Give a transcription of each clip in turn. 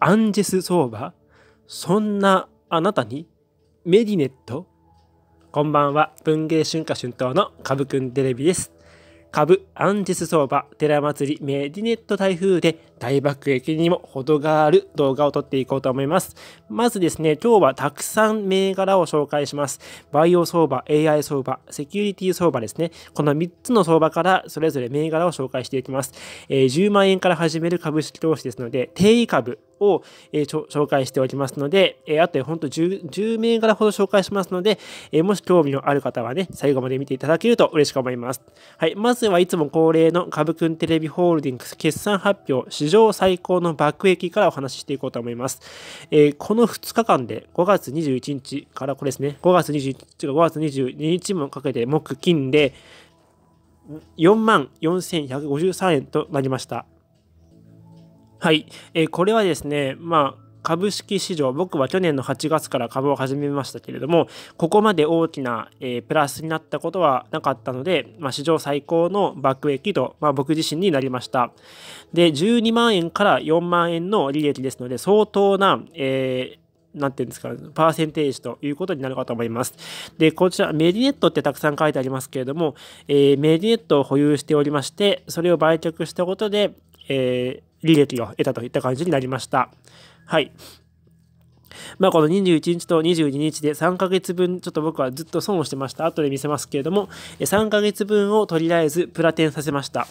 アンジェス相場そんなあなたにメディネットこんばんは文芸春夏春冬の株くんテレビです株アンジェス相場寺祭りメディネット台風で大爆撃にも程がある動画を撮っていこうと思いますまずですね今日はたくさん銘柄を紹介しますバイオ相場 AI 相場セキュリティ相場ですねこの3つの相場からそれぞれ銘柄を紹介していきます、えー、10万円から始める株式投資ですので定位株を、え紹介しておりますので、えあとほんと 10, 10銘柄ほど紹介しますので、えもし興味のある方はね、最後まで見ていただけると嬉しく思います。はい、まずはいつも恒例の株くんテレビホールディングス決算発表、史上最高の爆益からお話ししていこうと思います。えこの2日間で5月21日からこれですね、5月21日が5月22日もかけて木金で、4万4153円となりました。はい、えー、これはですね、まあ、株式市場、僕は去年の8月から株を始めましたけれども、ここまで大きな、えー、プラスになったことはなかったので、まあ、史上最高の爆益と、まあ、僕自身になりました。で、12万円から4万円の利益ですので、相当な、えーなんていうんですか、パーセンテージということになるかと思います。で、こちら、メディネットってたくさん書いてありますけれども、えー、メディネットを保有しておりまして、それを売却したことで、えー、利益を得たといった感じになりました。はい。まあ、この21日と22日で3ヶ月分、ちょっと僕はずっと損をしてました。後で見せますけれども、3ヶ月分をとりあえずプラテンさせました。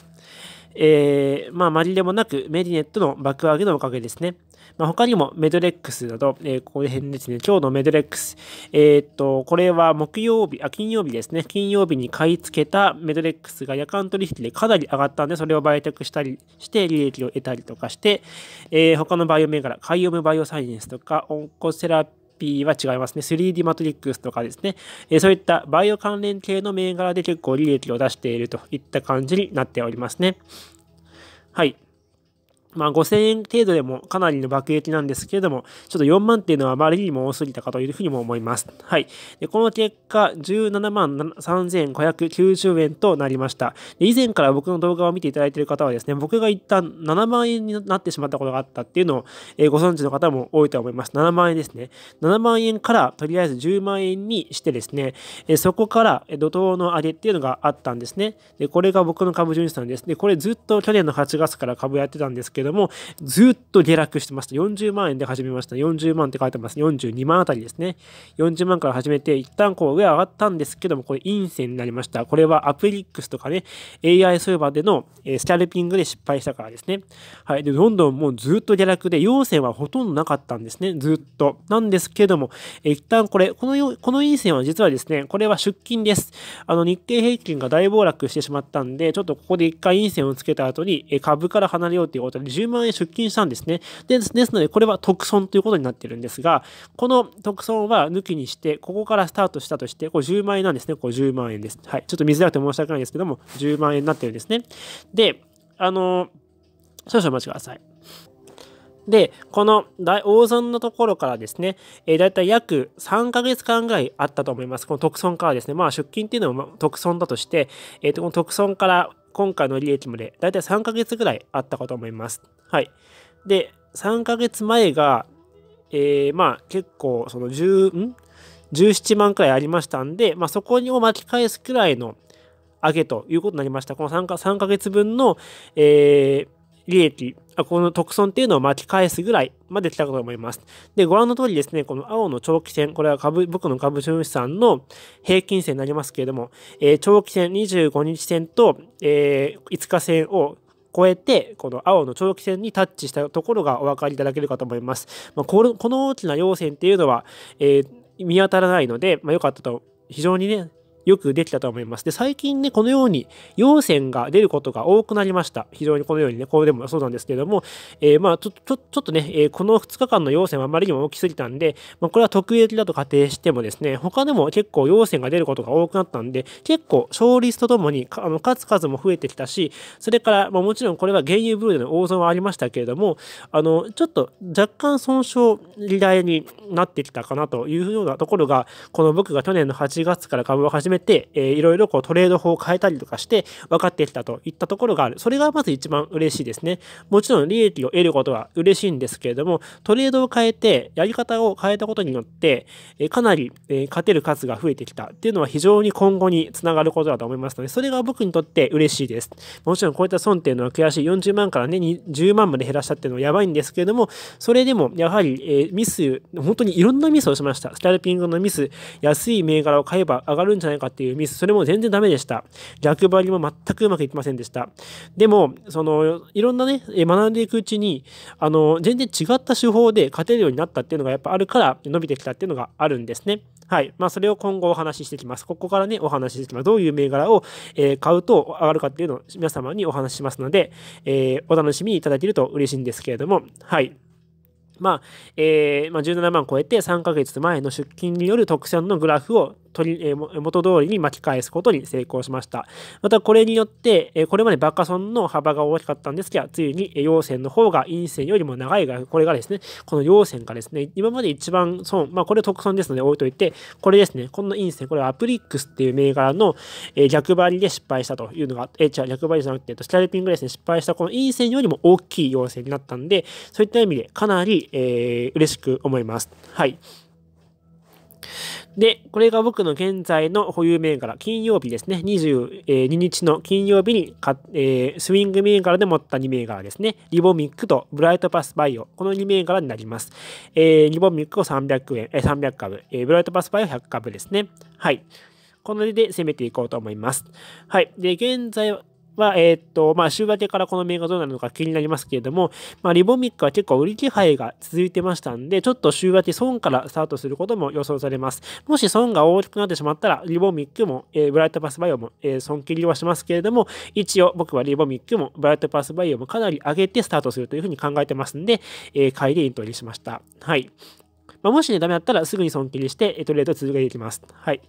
えー、まあ、まりでもなくメディネットの爆上げのおかげですね。まあ、他にもメドレックスなど、えー、ここら辺ですね、今日のメドレックス。えー、っと、これは木曜日、あ、金曜日ですね、金曜日に買い付けたメドレックスが夜間取引でかなり上がったんで、それを売却したりして、利益を得たりとかして、えー、他のバイオ銘柄、カイオムバイオサイエンスとか、オンコセラピーは違いますね。3D マトリックスとかですね。えそういったバイオ関連系の銘柄で結構利益を出しているといった感じになっておりますね。はい。まあ、5000円程度でもかなりの爆撃なんですけれども、ちょっと4万っていうのはあまりにも多すぎたかというふうにも思います。はい。でこの結果、17万3590円となりましたで。以前から僕の動画を見ていただいている方はですね、僕が一旦7万円になってしまったことがあったっていうのを、えご存知の方も多いと思います。7万円ですね。7万円からとりあえず10万円にしてですね、えそこから怒涛の上げっていうのがあったんですね。でこれが僕の株順位さんです。で、これずっと去年の8月から株やってたんですけど、ども、ずっと下落してました。40万円で始めました。40万って書いてます。42万あたりですね。40万から始めて、一旦こう上上がったんですけども、これ陰線になりました。これはアプリックスとかね、AI バ場でのスキャルピングで失敗したからですね。はい。で、どんどんもうずっと下落で、陽線はほとんどなかったんですね。ずっと。なんですけども、一旦これ、この、この陰線は実はですね、これは出勤です。あの、日経平均が大暴落してしまったんで、ちょっとここで一回陰線をつけた後に、株から離れようということで、10万円出金したんですね。です。ですので、これは特損ということになってるんですが、この特損は抜きにして、ここからスタートしたとして、こう10万円なんですね。こう10万円です。はい。ちょっと見づらくて申し訳ないんですけども、10万円になってるんですね。で、あの、少々お待ちください。で、この大損のところからですね、えー、だいたい約3ヶ月間ぐらいあったと思います。この特損からですね、まあ出金っていうのは特損だとして、えっ、ー、と、この特損から今回の利益までだいたい3ヶ月ぐらいあったかと思います。はい。で、3ヶ月前が、えー、まあ結構その10、ん17万くらいありましたんで、まあ、そこを巻き返すくらいの上げということになりました。この3か ,3 ヶ月分の、えー、利益、あこの特損っていうのを巻き返すぐらいまで来たかと思います。で、ご覧の通りですね、この青の長期戦、これは株、僕の株主産の平均線になりますけれども、えー、長期戦25日線と、えー、5日線を超えて、この青の長期戦にタッチしたところがお分かりいただけるかと思います。まあ、この大きな要線っていうのは、えー、見当たらないので、まあ、よかったと、非常にね、よくできたと思います。で、最近ね、このように陽線が出ることが多くなりました。非常にこのようにね、これでもそうなんですけれども、えー、まあちょ、ちょ、ちょっとね、えー、この2日間の陽線はあまりにも大きすぎたんで、まあ、これは特的だと仮定してもですね、他でも結構陽線が出ることが多くなったんで、結構勝率とともにあの数々も増えてきたし、それから、まあ、もちろんこれは原油ブルーでの大損はありましたけれども、あの、ちょっと若干損傷時代になってきたかなというようなところが、この僕が去年の8月から株を始めれて、えー、いろいろこうトレード法を変えたりとかして分かってきたといったところがある。それがまず一番嬉しいですね。もちろん利益を得ることは嬉しいんですけれども、トレードを変えて、やり方を変えたことによって、えかなり、え勝てる数が増えてきたっていうのは非常に今後につながることだと思いますので、それが僕にとって嬉しいです。もちろんこういった損っていうのは悔しい。40万からね、10万まで減らしたっていうのはやばいんですけれども、それでもやはり、えミス、本当にいろんなミスをしました。スキャルピングのミス、安い銘柄を買えば上がるんじゃないないかっていうミス、それも全然ダメでした。逆張りも全くうまくいきませんでした。でも、その、いろんなね、学んでいくうちに、あの、全然違った手法で勝てるようになったっていうのがやっぱあるから、伸びてきたっていうのがあるんですね。はい。まあ、それを今後お話ししていきます。ここからね、お話ししていきます。どういう銘柄を、えー、買うと上がるかっていうのを皆様にお話ししますので、えー、お楽しみいただけると嬉しいんですけれども、はい。まあ、えー、まあ、17万超えて3ヶ月前の出勤による特選のグラフを取り、えー、元通りに巻き返すことに成功しました。またこれによって、えこれまでバカソンの幅が大きかったんですが、ついに陽線の方が陰線よりも長いが、これがですね、この陽線がですね、今まで一番損、まあこれ特損ですので置いといて、これですね、この陰線、これはアプリックスっていう銘柄の、え逆張りで失敗したというのが、えー、ゃあ逆張りじゃなくて、スキャルピングですね、失敗したこの陰線よりも大きい陽線になったんで、そういった意味でかなり、えー、嬉しく思います。はい。で、これが僕の現在の保有銘柄、金曜日ですね、22日の金曜日にえー、スイング銘柄で持った2銘柄ですね、リボミックとブライトパスバイオ、この2銘柄になります。えー、リボミックを300円、えー、300株、えー、ブライトパスバイオ100株ですね。はい。この値で攻めていこうと思います。はい。で、現在、は、えー、っと、まあ、週明けからこの銘柄どうなるのか気になりますけれども、まあ、リボミックは結構売り気配が続いてましたんで、ちょっと週明け損からスタートすることも予想されます。もし損が大きくなってしまったら、リボミックも、えー、ブライトパスバイオも、えー、損切りはしますけれども、一応僕はリボミックもブライトパスバイオもかなり上げてスタートするというふうに考えてますんで、えー、買いでイントリーしました。はい。まあ、もしね、ダメだったらすぐに損切りして、トレード続けていきます。はい。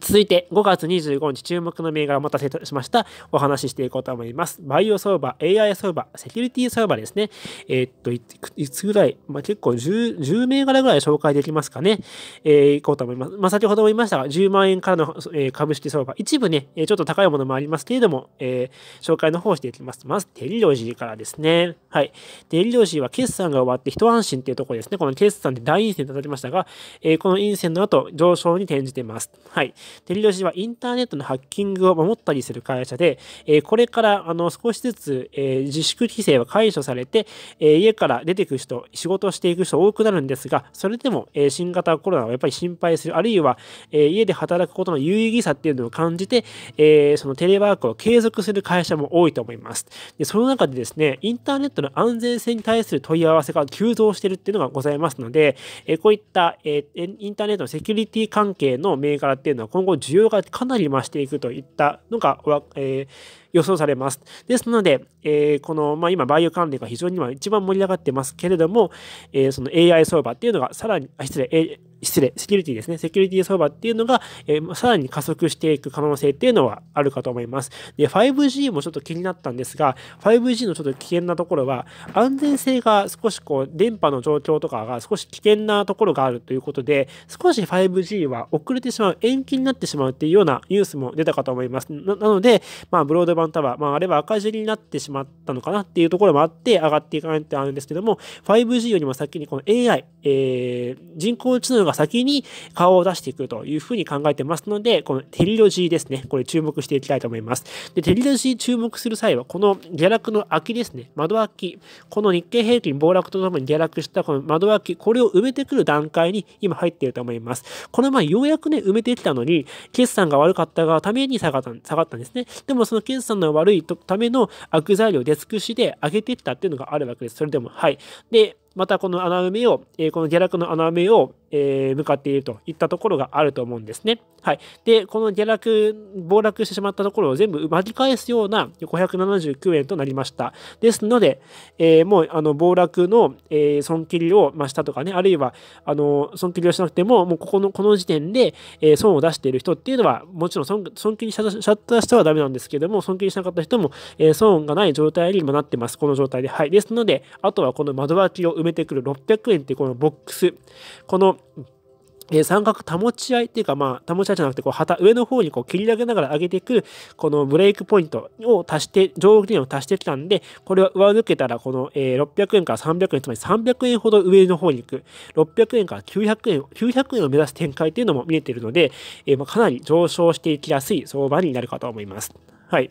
続いて5月25日注目の銘柄をお待たせしましたお話ししていこうと思います。バイオ相場、AI 相場、セキュリティ相場ですね。えー、っとい、いつぐらい、まあ、結構 10, 10銘柄ぐらい紹介できますかね。えー、いこうと思います。まあ、先ほども言いましたが、10万円からの、えー、株式相場、一部ね、ちょっと高いものもありますけれども、えー、紹介の方していきます。まず、デリロジーからですね。はい。デリロジーは決算が終わって一安心っていうところですね。この決算で大陰線となりましたが、えー、この陰線の後、上昇に転じてます。はい。テリロジはインターネットのハッキングを守ったりする会社で、えこれからあの少しずつ、え自粛規制は解除されて、え家から出てく人、仕事をしていく人多くなるんですが、それでも、え新型コロナをやっぱり心配する、あるいは、え家で働くことの有意義さっていうのを感じて、えそのテレワークを継続する会社も多いと思います。でその中でですね、インターネットの安全性に対する問い合わせが急増してるっていうのがございますので、えこういった、えインターネットのセキュリティ関係の銘柄っていうのは今後需要がかなり増していくといったのが、えー予想されます。ですので、えー、この、まあ、今、バイオ関連が非常に今一番盛り上がってますけれども、えー、その AI 相場っていうのがさらに、あ失礼、A 失礼、セキュリティですね。セキュリティ相場っていうのが、えー、さらに加速していく可能性っていうのはあるかと思います。で、5G もちょっと気になったんですが、5G のちょっと危険なところは、安全性が少しこう、電波の状況とかが少し危険なところがあるということで、少し 5G は遅れてしまう、延期になってしまうっていうようなニュースも出たかと思います。なので、まあ、ブロードンタワー、まあ、あれは赤字になってしまったのかなっていうところもあって、上がっていかないってあるんですけども、5G よりも先にこの AI、えー、人工知能が先に顔を出していくというふうに考えてますので、このテリロジーですね、これ注目していきたいと思います。で、テリロジー注目する際は、この下落の空きですね、窓空き、この日経平均暴落とともに下落したこの窓空き、これを埋めてくる段階に今入っていると思います。この前ようやくね、埋めてきたのに、決算が悪かったがために下がった下がったんですね。でもその決さんの悪いための悪材料出尽くしで上げていったっていうのがあるわけです。それでも。はい。で、またこの穴埋めを、えこの下落の穴埋めを、え向かっているといったところがあると思うんですね。はい。で、この下落、暴落してしまったところを全部巻き返すような579円となりました。ですので、えー、もうあの暴落の、え損切りを、増したとかね、あるいはあの損切りをしなくても、もうここの、この時点で、え損を出している人っていうのは、もちろん損切りしちゃった人はダメなんですけども、損切りしなかった人も、え損がない状態にもなってます。この状態で。はい。ですので、あとはこの窓脇を埋めめてくる600円ってこのボックス、このえ三角保ち合いっていうか、まあ、保ち合いじゃなくて、こう、旗、上の方にこう、切り上げながら上げていく、このブレイクポイントを足して、上限を足してきたんで、これを上抜けたら、この、え600円から300円、つまり300円ほど上の方に行く、600円から900円、900円を目指す展開っていうのも見えているので、えまかなり上昇していきやすい相場になるかと思います。はい。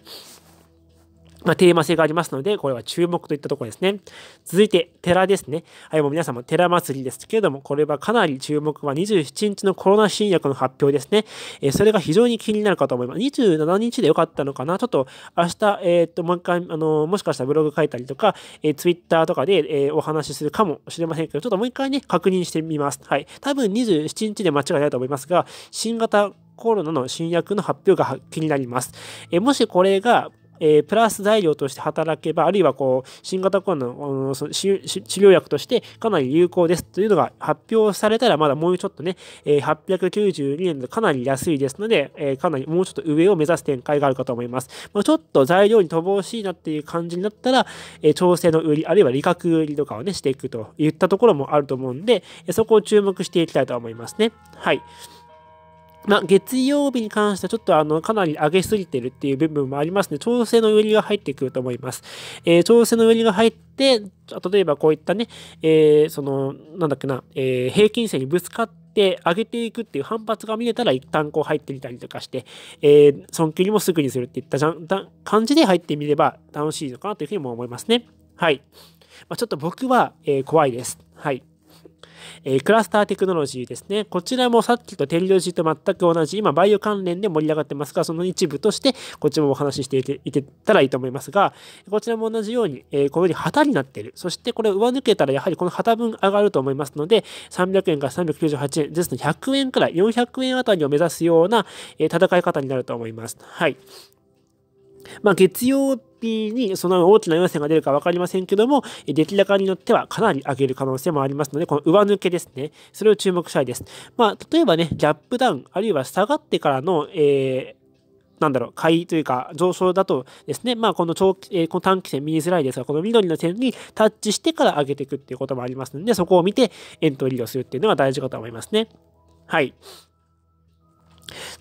まあ、テーマ性がありますので、これは注目といったところですね。続いて、寺ですね。はい、もう皆様、寺祭りですけれども、これはかなり注目は27日のコロナ新薬の発表ですね。えー、それが非常に気になるかと思います。27日でよかったのかなちょっと明日、えー、っと、もう一回、あのー、もしかしたらブログ書いたりとか、えー、Twitter とかで、えお話しするかもしれませんけど、ちょっともう一回ね、確認してみます。はい。多分27日で間違いないと思いますが、新型コロナの新薬の発表が気になります。えもしこれがえー、プラス材料として働けば、あるいはこう新型コロナのその治療薬としてかなり有効ですというのが発表されたら、まだもうちょっとね、えー、892円でかなり安いですので、えー、かなりもうちょっと上を目指す展開があるかと思います。まあ、ちょっと材料に乏しいなっていう感じになったら、えー、調整の売り、あるいは利確売りとかをね、していくといったところもあると思うんで、そこを注目していきたいと思いますね。はい。まあ、月曜日に関してはちょっとあの、かなり上げすぎてるっていう部分もありますね。調整の余りが入ってくると思います。えー、調整の余りが入って、例えばこういったね、えー、その、なんだっけな、えー、平均線にぶつかって、上げていくっていう反発が見れたら一旦こう入ってみたりとかして、えー、損切りもすぐにするっていったじゃん感じで入ってみれば楽しいのかなというふうにも思いますね。はい。まあ、ちょっと僕は、えー、怖いです。はい。えクラスターテクノロジーですね。こちらもさっきとテリロジーと全く同じ、今バイオ関連で盛り上がってますが、その一部として、こっちもお話ししていけいけたらいいと思いますが、こちらも同じように、えこのように旗になっている。そしてこれ上抜けたら、やはりこの旗分上がると思いますので、300円から398円ですので、100円くらい、400円あたりを目指すような、え戦い方になると思います。はい。まあ、月曜ピにその大きな陽線が出るか分かりませんけども、出来高によってはかなり上げる可能性もありますので、この上抜けですね。それを注目したいです。まあ、例えばね、ギャップダウン、あるいは下がってからの、えーなんだろう、買いというか上昇だとですね、まあこの長期、えー、この短期線見えづらいですが、この緑の線にタッチしてから上げていくっていうこともありますので、そこを見てエントリーをするっていうのが大事かと思いますね。はい。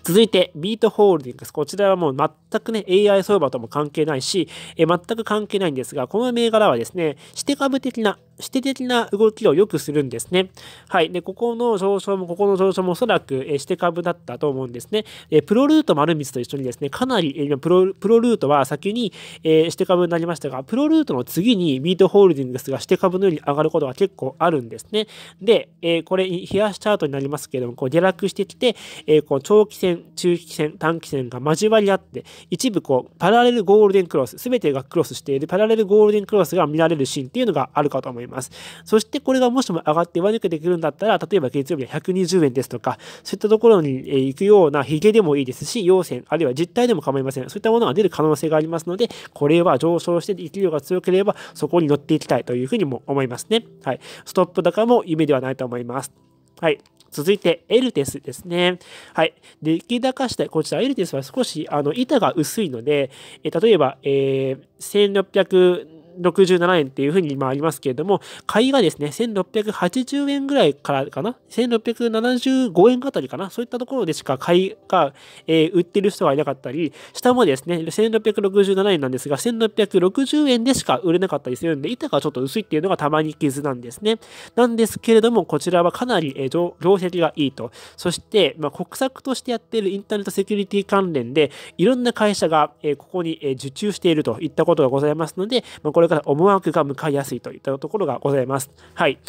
続いて、ビートホールディングス。こちらはもう全くね、AI 相場とも関係ないし、え全く関係ないんですが、この銘柄はですね、指定株的な、指定的な動きをよくするんですね。はい。で、ここの上昇も、ここの上昇もおそらく、え指定株だったと思うんですね。えプロルート丸光と一緒にですね、かなり、え今プロ、プロルートは先に、え指定株になりましたが、プロルートの次にビートホールディングスが指定株のように上がることが結構あるんですね。で、えこれ、冷やしチャートになりますけれども、こう下落してきて、えこう長期戦、中期戦、短期戦が交わり合って、一部こうパラレルゴールデンクロス全てがクロスしているパラレルゴールデンクロスが見られるシーンっていうのがあるかと思いますそしてこれがもしも上がって上抜けてくるんだったら例えば月曜日は120円ですとかそういったところに行くようなヒゲでもいいですし要線あるいは実態でも構いませんそういったものが出る可能性がありますのでこれは上昇して勢いが強ければそこに乗っていきたいというふうにも思いますねはいストップ高も夢ではないと思いますはい。続いて、エルテスですね。はい。出来高したこちら、エルテスは少し、あの、板が薄いので、え例えば、えー、1600、1667円っていうふうに今ありますけれども、買いがですね、1680円ぐらいからかな ?1675 円あたりかなそういったところでしか買いが、えー、売ってる人がいなかったり、下もですね、1667円なんですが、1660円でしか売れなかったりするんで、板がちょっと薄いっていうのがたまに傷なんですね。なんですけれども、こちらはかなり、えー、業績がいいと。そして、まあ、国策としてやっているインターネットセキュリティ関連で、いろんな会社が、えー、ここに、えー、受注しているといったことがございますので、まあ、これれから思惑が向かいやすいといったところがございます。はい。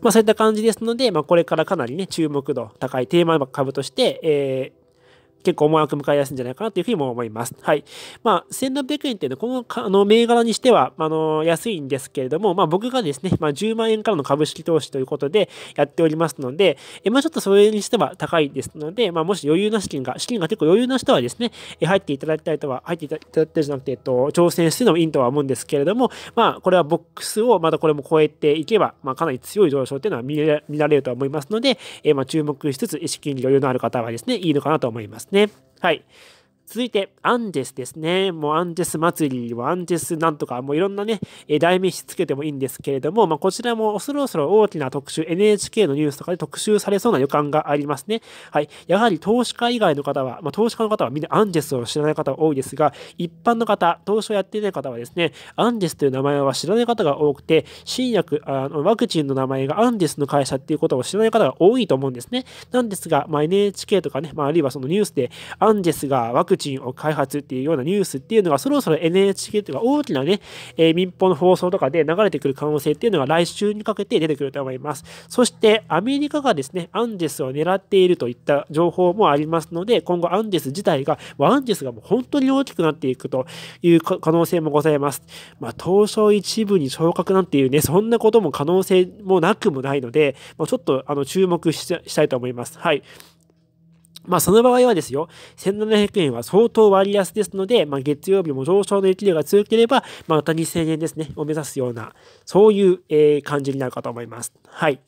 まあ、そういった感じですので、まあ、これからかなりね、注目度高いテーマ株として、えー結構思惑向かいやすいんじゃないかなというふうにも思います。はい。まあ、1600円っていうのは、このあの銘柄にしては、あの、安いんですけれども、まあ僕がですね、まあ10万円からの株式投資ということでやっておりますので、えまあちょっとそれにしては高いですので、まあもし余裕な資金が、資金が結構余裕な人はですね、え入っていただきたいとは、入っていただきたいじゃなくて、えっと、挑戦するのもいいとは思うんですけれども、まあこれはボックスをまたこれも超えていけば、まあかなり強い上昇っていうのは見られるとは思いますので、えまあ注目しつつ、資金に余裕のある方はですね、いいのかなと思います。ね。はい。続いて、アンデスですね。もうアンデス祭りはアンデスなんとか、もういろんなね、え代名詞つけてもいいんですけれども、まあ、こちらもそろそろ大きな特集、NHK のニュースとかで特集されそうな予感がありますね。はい。やはり投資家以外の方は、まあ、投資家の方はみんなアンデスを知らない方多いですが、一般の方、投資をやっていない方はですね、アンデスという名前は知らない方が多くて、新薬、あのワクチンの名前がアンデスの会社っていうことを知らない方が多いと思うんですね。なんですが、まあ、NHK とかね、まあ、あるいはそのニュースで、アンデスがワクチンチンを開発っていうようなニュースっていうのがそろそろ NHK というか大きなね、えー、民放の放送とかで流れてくる可能性っていうのが来週にかけて出てくると思います。そしてアメリカがですね、アンデスを狙っているといった情報もありますので、今後アンデス自体が、アンデスがもう本当に大きくなっていくという可能性もございます。まあ、東証一部に昇格なんていうね、そんなことも可能性もなくもないので、まあ、ちょっとあの注目したいと思います。はい。まあ、その場合はですよ、1700円は相当割安ですので、まあ、月曜日も上昇の勢いが強ければ、また2000円ですね、を目指すような、そういう、えー、感じになるかと思います。はい。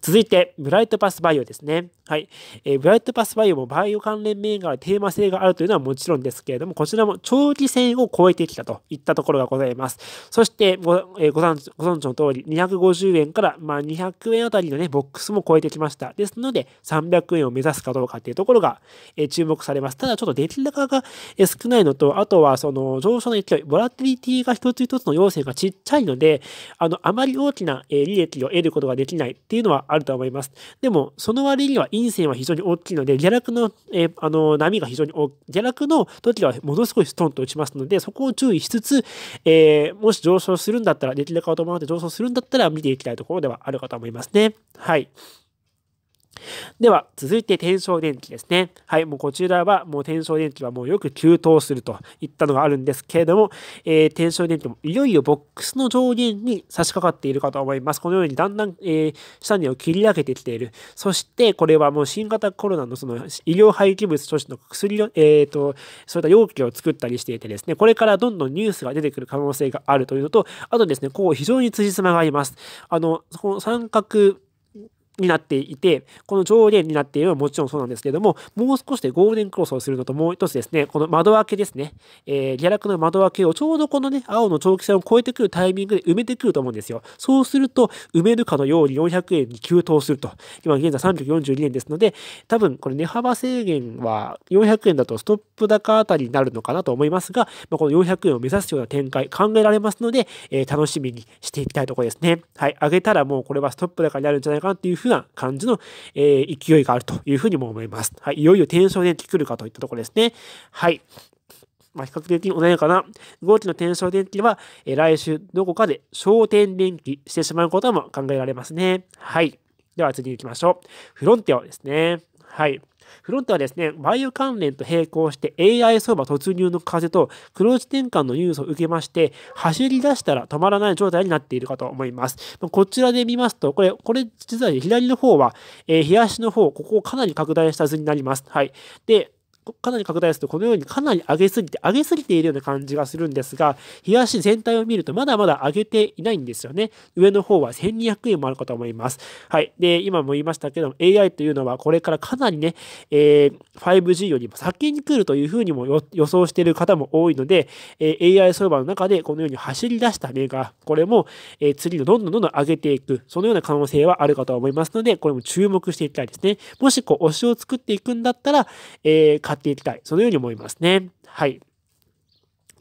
続いて、ブライトパスバイオですね。はい。えー、ブライトパスバイオもバイオ関連銘柄テーマ性があるというのはもちろんですけれども、こちらも長期戦を超えてきたといったところがございます。そしてご、えー、ご存ご存知の通り、250円から、まあ、200円あたりのね、ボックスも超えてきました。ですので、300円を目指すかどうかというところが、えー、注目されます。ただ、ちょっと出来高が、え少ないのと、あとは、その、上昇の勢い、ボラテリティが一つ一つの要請がちっちゃいので、あの、あまり大きな、えー、利益を得ることができないっていういうのはあると思います。でも、その割には陰線は非常に大きいので、下落の、えー、あの波が非常に大下落の時はものすごいストンと落ちますので、そこを注意しつつ、えー、もし上昇するんだったら、出来高を伴って上昇するんだったら見ていきたいところではあるかと思いますね。はい。では、続いて転送電気ですね。はい、もうこちらは、もう転送電気はもうよく急騰するといったのがあるんですけれども、えー、転送電気もいよいよボックスの上限に差し掛かっているかと思います。このようにだんだん、えー、下値を切り上げてきている。そして、これはもう新型コロナのその医療廃棄物としての薬を、えっ、ー、と、そういった容器を作ったりしていてですね、これからどんどんニュースが出てくる可能性があるというのと、あとですね、ここ非常に辻褄があります。あの、この三角、になっていて、この上限になっているのはもちろんそうなんですけれども、もう少しでゴールデンクロスをするのと、もう一つですね、この窓開けですね、えー、下落の窓開けをちょうどこのね、青の長期戦を超えてくるタイミングで埋めてくると思うんですよ。そうすると、埋めるかのように400円に急騰すると。今現在342円ですので、多分これ値幅制限は400円だとストップ高あたりになるのかなと思いますが、まあ、この400円を目指すような展開考えられますので、えー、楽しみにしていきたいところですね。はい、上げたらもうこれはストップ高になるんじゃないかなっていうふうな感じの、えー、勢いがあるというふうにも思います。はい。いよいよ転送電気来るかといったところですね。はい。まあ、比較的穏やかな5期の転送電気は、えー、来週どこかで焦点電気してしまうことも考えられますね。はい。では次行きましょう。フロンティアですね。はい。フロントはですね、バイオ関連と並行して AI 相場突入の風と黒字転換のニュースを受けまして、走り出したら止まらない状態になっているかと思います。こちらで見ますと、これ、これ実は左の方は、えー、東の方、ここをかなり拡大した図になります。はい。で、かなり拡大するとこのようにかなり上げすぎて、上げすぎているような感じがするんですが、冷やし全体を見るとまだまだ上げていないんですよね。上の方は1200円もあるかと思います。はい。で、今も言いましたけど AI というのはこれからかなりね、えー、5G よりも先に来るというふうにも予想している方も多いので、えー、AI 相場の中でこのように走り出した銘が、これも、えー、次のどんどんどんどん上げていく、そのような可能性はあるかと思いますので、これも注目していきたいですね。もしこう、推しを作っていくんだったら、えー、買っっていきたい。そのように思いますね。はい。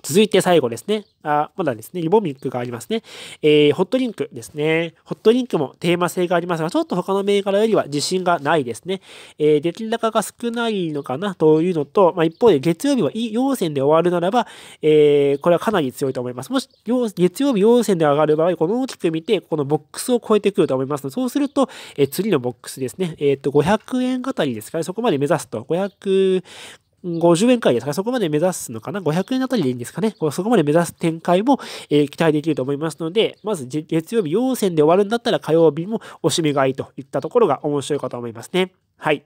続いて最後ですね。あまだですね、リボミックがありますね、えー。ホットリンクですね。ホットリンクもテーマ性がありますが、ちょっと他の銘柄よりは自信がないですね。えー、出来高が少ないのかなというのと、まあ、一方で月曜日は陽線で終わるならば、えー、これはかなり強いと思います。もし月曜日陽線で上がる場合、この大きく見て、このボックスを超えてくると思いますので、そうすると、えー、次のボックスですね、えっ、ー、と、500円あたりですかね、そこまで目指すと、500、50円回ですから、そこまで目指すのかな ?500 円あたりでいいんですかねそこまで目指す展開も、えー、期待できると思いますので、まず月曜日、陽線で終わるんだったら火曜日もおしめ買いといったところが面白いかと思いますね。はい。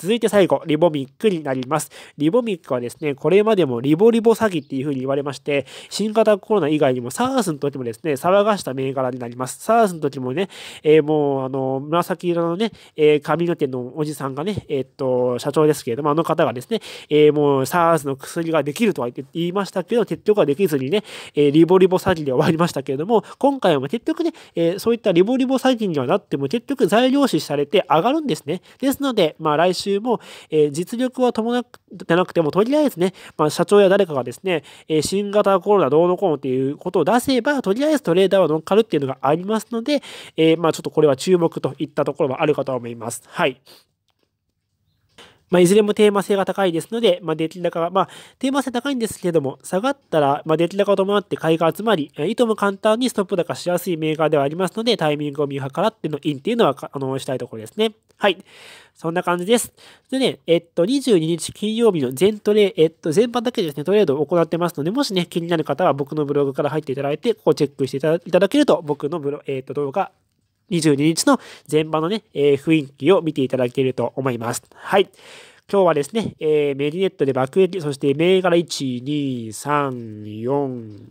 続いて最後、リボミックになります。リボミックはですね、これまでもリボリボ詐欺っていう風に言われまして、新型コロナ以外にも SARS の時もですね、騒がした銘柄になります。SARS の時もね、えー、もう、あの、紫色のね、えー、髪の毛のおじさんがね、えー、っと、社長ですけれども、あの方がですね、えー、もう SARS の薬ができるとは言いましたけど、結局はできずにね、えリボリボ詐欺で終わりましたけれども、今回も結局ね、えそういったリボリボ詐欺にはなっても、結局材料視されて上がるんですね。ですので、まあ来週中も、えー、実力は伴ってなくても、とりあえずね、まあ、社長や誰かがですね、えー、新型コロナどうのこうのっていうことを出せば、とりあえずトレーダーは乗っかるっていうのがありますので、えー、まあ、ちょっとこれは注目といったところはあるかと思います。はい。まあ、いずれもテーマ性が高いですので、まあ、出来高が、まあ、テーマ性高いんですけれども、下がったら、まあ、出来高を伴って買いが集まり、いとも簡単にストップ高しやすいメーカーではありますので、タイミングを見計らってのインっていうのは、あの、したいところですね。はい。そんな感じです。でね、えっと、22日金曜日の全トレ、えっと、全般だけですね、トレードを行ってますので、もしね、気になる方は僕のブログから入っていただいて、ここをチェックしていただけると、僕のブロ、えっと、動画、22日の全場のね、えー、雰囲気を見ていただけると思います。はい。今日はですね、えー、メディネットで爆撃、そして銘柄1、2、3、4、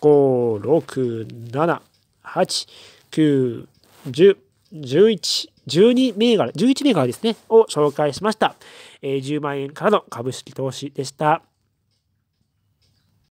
5、6、7、8、9、10、11、12銘柄、11銘柄ですね、を紹介しました。えー、10万円からの株式投資でした。